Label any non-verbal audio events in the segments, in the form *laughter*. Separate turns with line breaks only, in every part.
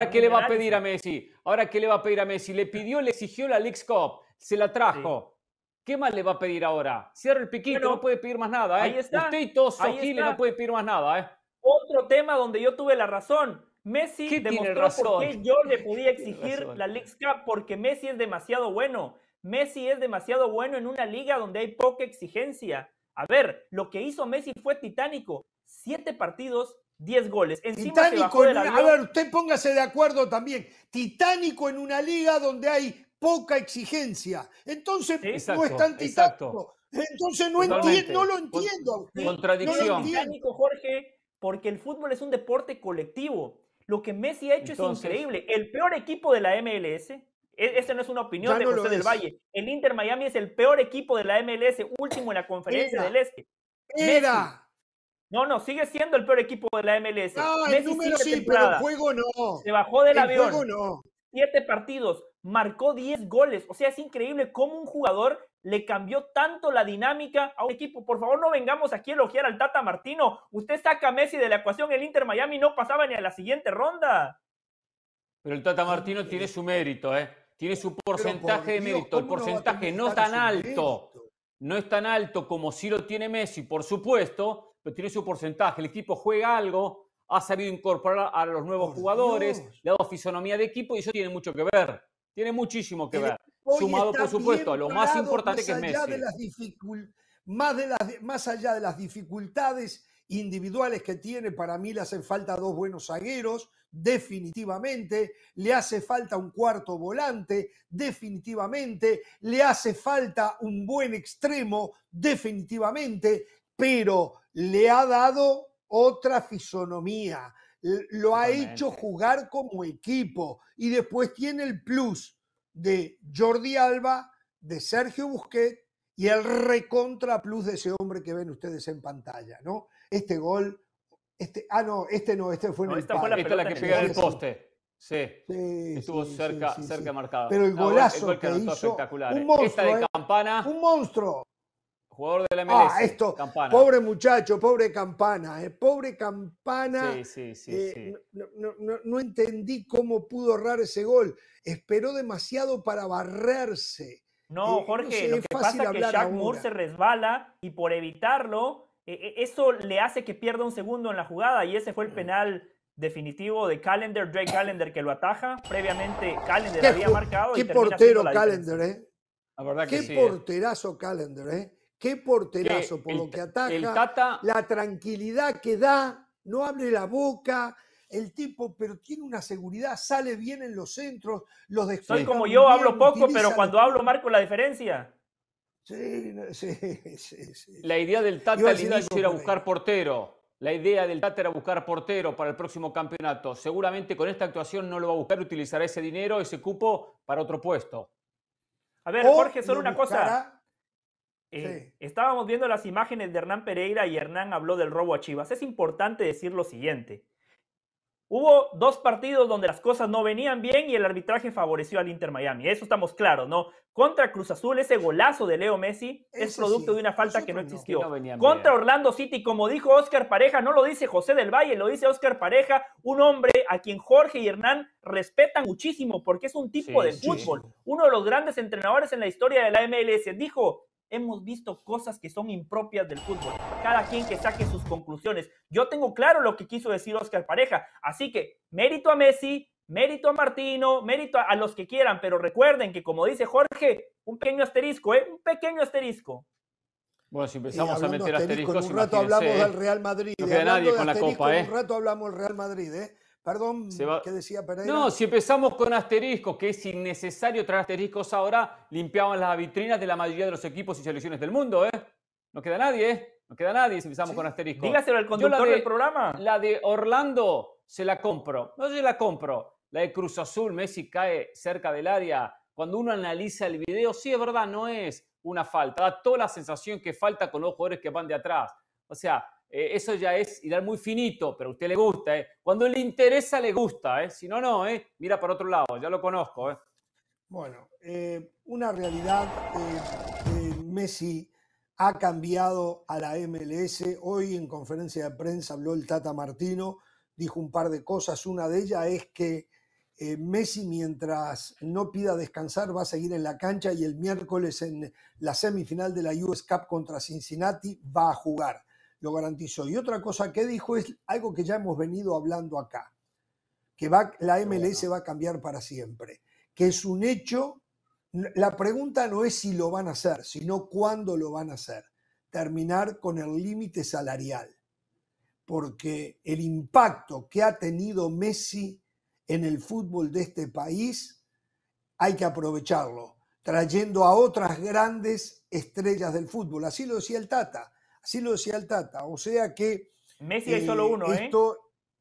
¿Ahora qué le va a pedir a
Messi? ¿Ahora qué le va a pedir a Messi? Le pidió, le exigió la Leagues Cup, se la trajo. ¿Qué más le va a pedir ahora? Cierra el piquito, no puede pedir más nada. ¿eh? Ahí está, Usted y todos no puede pedir más nada. ¿eh? Otro tema donde yo tuve la razón. Messi demostró por qué
yo le *laughs* podía exigir la Leagues Cup, porque Messi es demasiado bueno. Messi es demasiado bueno en una liga donde hay poca exigencia. A ver, lo que hizo Messi fue titánico. Siete partidos, 10 goles. a ver,
usted póngase de acuerdo también. Titánico en una liga donde hay poca exigencia. Entonces no es tan titánico. Entonces no, entiendo, no lo entiendo. Contradicción.
No Jorge, porque el fútbol es un deporte colectivo. Lo que Messi ha hecho es increíble. El peor equipo de la MLS, esa no es una opinión de José del Valle, el Inter Miami es el peor equipo de la MLS, último en la conferencia del Este. Era. No, no, sigue siendo el peor equipo de la MLS. No, Messi sí, pero el juego no. Se bajó del el avión. Juego no. Siete partidos, marcó diez goles. O sea, es increíble cómo un jugador le cambió tanto la dinámica a un equipo. Por favor, no vengamos aquí a elogiar al Tata Martino. Usted saca a Messi de la ecuación, el Inter Miami no pasaba ni a la siguiente ronda.
Pero el Tata Martino tiene su mérito, ¿eh? Tiene su porcentaje de mérito. el porcentaje no, tan alto. No es tan alto como si lo tiene Messi, por supuesto, tiene su porcentaje. El equipo juega algo, ha sabido incorporar a los nuevos jugadores, le ha dado fisonomía de equipo y eso tiene mucho que ver. Tiene muchísimo que ver. Sumado, por supuesto, a lo más importante que es Messi.
más, de las, más allá de las dificultades individuales que tiene, para mí le hacen falta dos buenos zagueros, definitivamente, le hace falta un cuarto volante, definitivamente, le hace falta un buen extremo, definitivamente, pero le ha dado otra fisonomía, lo ha hecho jugar como equipo y después tiene el plus de Jordi Alba, de Sergio Busquets y el recontra plus de ese hombre que ven ustedes en pantalla, ¿no? Este gol, este, ah no, este no, este fue en el fue la, que pegó el poste.
Sí, estuvo cerca, marcado. Pero el golazo espectacular. esta de ¿eh?
campana. Un monstruo jugador de
la MLS. Ah, esto,
pobre muchacho, pobre Campana, eh, pobre Campana. Sí, sí, sí, eh, no, entendí cómo pudo ahorrar ese gol. Esperó demasiado para barrerse. No, eh, Jorge, lo que pasa es que Jack Moore se
resbala y por evitarlo, eh, eso le hace que pierda un segundo en la jugada y ese fue el mm. penal definitivo de Calendar, Drake Calendar que lo ataja. Previamente Calendar había marcado. Qué portero Calendar,
¿eh? verdad que Qué porterazo Calendar, ¿eh? Qué porterazo, por lo que ataca, la tranquilidad que da, no abre la boca, el tipo, pero tiene una seguridad, sale bien en los centros, los Soy como yo, hablo poco, pero cuando hablo marco la diferencia. Sí, *laughs* sí, sí, La idea del Tata al inicio era buscar
portero. La idea del Tata era buscar portero para el próximo campeonato. Seguramente con esta actuación no lo va a buscar, utilizará ese dinero, ese cupo para otro puesto. A ver, Jorge, solo una
cosa. Eh, estábamos viendo las imágenes de Hernán Pereira y Hernán habló del robo a Chivas. Es importante decir lo siguiente. Hubo dos partidos donde las cosas no venían bien y el arbitraje favoreció al Inter Miami. Eso estamos claros, ¿no? Contra Cruz Azul, ese golazo de Leo Messi es producto de una falta que no existió. Contra Orlando City, como dijo Oscar Pareja, no lo dice José del Valle, lo dice Oscar Pareja, un hombre a quien Jorge y Hernán respetan muchísimo porque es un tipo de fútbol. Uno de los grandes entrenadores en la historia de la MLS dijo, hemos visto cosas que son impropias del fútbol. Cada quien que saque sus conclusiones. Yo tengo claro lo que quiso decir Oscar Pareja. Así que mérito a Messi, mérito a Martino, mérito a, los que quieran, pero recuerden que como dice Jorge, un pequeño asterisco,
¿eh? Un pequeño asterisco.
Bueno, si empezamos a meter asteriscos, un rato hablamos del Real Madrid. No queda nadie con la Copa, ¿eh? Un
rato hablamos del Real Madrid, ¿eh? Perdón, ¿qué decía Pereira? No, si
empezamos con asterisco, que es innecesario traer asteriscos ahora, limpiaban las vitrinas de la mayoría de los equipos y selecciones del mundo, ¿eh? No queda nadie, ¿eh? No queda nadie si empezamos con asterisco. Dígaselo al conductor del programa. La de Orlando se la compro. No se la compro. La de Cruz Azul, Messi cae cerca del área. Cuando uno analiza el video, sí es verdad, no es una falta. Da toda la sensación que falta con los jugadores que van de atrás. O sea, eh, eso ya es ideal muy finito, pero a usted le gusta. Eh. Cuando le interesa, le gusta. Eh. Si no, no, mira para otro lado, ya lo conozco.
Bueno, una realidad, Messi ha cambiado a la MLS. Hoy en conferencia de prensa habló el Tata Martino, dijo un par de cosas. Una de ellas es que Messi mientras no pida descansar va a seguir en la cancha y el miércoles en la semifinal de la US Cup contra Cincinnati va a jugar lo garantizo. Y otra cosa que dijo es algo que ya hemos venido hablando acá, que va, la MLS va a cambiar para siempre, que es un hecho, la pregunta no es si lo van a hacer, sino cuándo lo van a hacer, terminar con el límite salarial, porque el impacto que ha tenido Messi en el fútbol de este país hay que aprovecharlo, trayendo a otras grandes estrellas del fútbol, así lo decía el Tata Así lo decía el Tata. O sea que. Messi es solo eh, uno, ¿eh?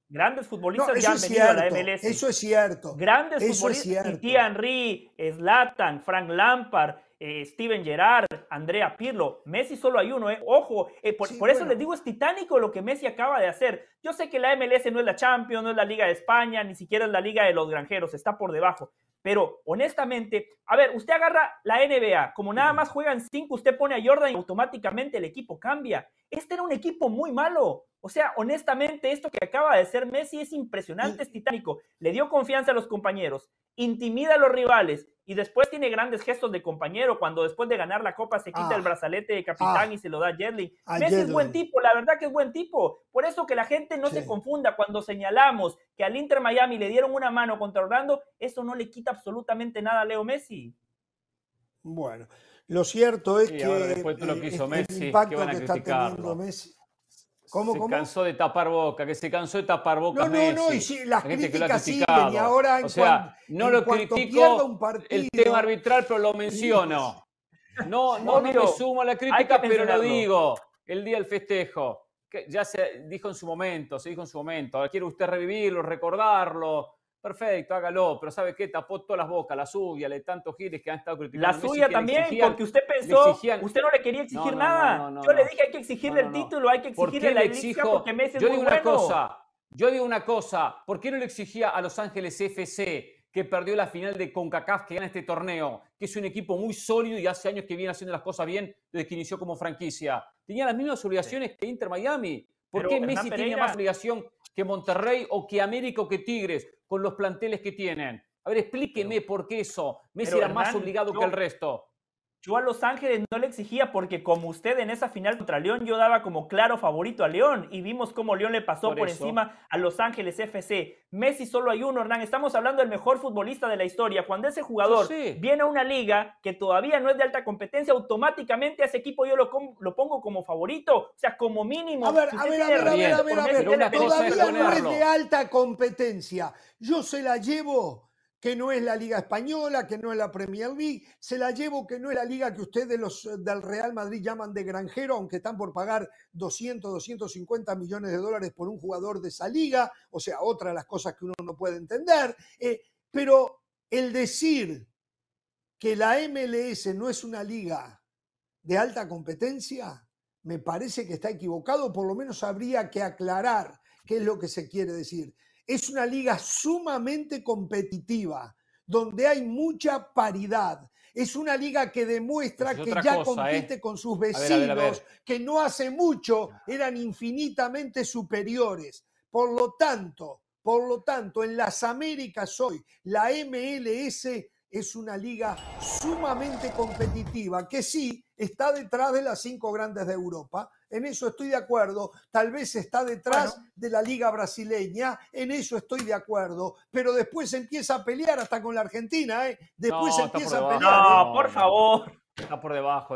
Grandes futbolistas ya han venido a la MLS. Eso
es cierto.
Grandes futbolistas. Titi Henry, eh, Zlatan, Frank Lampard, eh, Steven Gerard, Andrea Pirlo. Messi solo hay uno, ¿eh? Ojo, por, eso les digo, es titánico lo que Messi acaba de hacer. Yo sé que la MLS no es la Champions, no es la Liga de España, ni siquiera es la Liga de los Granjeros, está por debajo. Pero honestamente, a ver, usted agarra la NBA, como nada más juegan cinco, usted pone a Jordan y automáticamente el equipo cambia. Este era un equipo muy malo. O sea, honestamente, esto que acaba de hacer Messi es impresionante, es titánico. Le dio confianza a los compañeros, intimida a los rivales, y después tiene grandes gestos de compañero cuando después de ganar la copa se quita el ah, brazalete de capitán ah. y se lo da a Messi es buen tipo, la verdad que es buen tipo. Por eso que la gente no se confunda cuando señalamos que al Inter Miami le dieron una mano contra Orlando, eso no le quita absolutamente nada a Leo Messi.
Bueno, lo cierto es que, lo que eh, Messi, impacto que, van a que
Messi se cansó de tapar boca, que se cansó de tapar boca. No, no, no, y las la críticas siguen. Y ahora, en o sea, no lo critico el tema arbitral, pero lo menciono. No, me sumo a la crítica, pero lo digo. El día del festejo, que ya se dijo en su momento, se dijo en su momento. Ahora quiere usted revivirlo, recordarlo, perfecto, hágalo, pero ¿sabe qué? Tapó todas las bocas, la suya, le tantos giles que han estado criticando. La suya también, porque usted pensó, usted no le quería exigir nada. yo le dije, hay que exigirle el título, hay que exigirle la título, porque Messi es yo digo una cosa, yo digo una cosa, ¿por qué no le exigía a Los Ángeles FC que perdió la final de CONCACAF que gana este torneo, que es un equipo muy sólido y hace años que viene haciendo las cosas bien desde que inició como franquicia. Tenía las mismas obligaciones que Inter Miami. ¿Por qué Messi tenía más obligación que Monterrey o que América o que Tigres? con los planteles que tienen. A ver, explíqueme por qué eso. Messi era más obligado que el resto. Yo a Los
Ángeles no le exigía porque como usted en esa final contra León, yo daba como claro favorito a León y vimos cómo León le pasó por, encima a Los Ángeles FC. Messi solo hay uno, Hernán. Estamos hablando del mejor futbolista de la historia. Cuando ese jugador viene a una liga que todavía no es de alta competencia, automáticamente a ese equipo yo lo, lo pongo como favorito. O sea, como mínimo. A ver, a, ver a, ver, a ver, a ver, a ver, a ver, Todavía no es de
alta competencia. Yo se la llevo que no es la Liga Española, que no es la Premier League, se la llevo que no es la liga que ustedes los eh, del Real Madrid llaman de granjero, aunque están por pagar 200, 250 millones de dólares por un jugador de esa liga, o sea, otra de las cosas que uno no puede entender, eh, pero el decir que la MLS no es una liga de alta competencia, me parece que está equivocado, por lo menos habría que aclarar qué es lo que se quiere decir es una liga sumamente competitiva, donde hay mucha paridad. Es una liga que demuestra que ya ¿eh? compite con sus vecinos, que no hace mucho ah. eran infinitamente superiores. Por lo tanto, por lo tanto, en las Américas hoy la MLS es una liga sumamente competitiva, que sí está detrás de las cinco grandes de Europa. En eso estoy de acuerdo. Tal vez está detrás de la liga brasileña. En eso estoy de acuerdo. Pero después empieza a pelear hasta con la Argentina. ¿eh? Después empieza a pelear. ¿eh? No, por
favor. Está por debajo de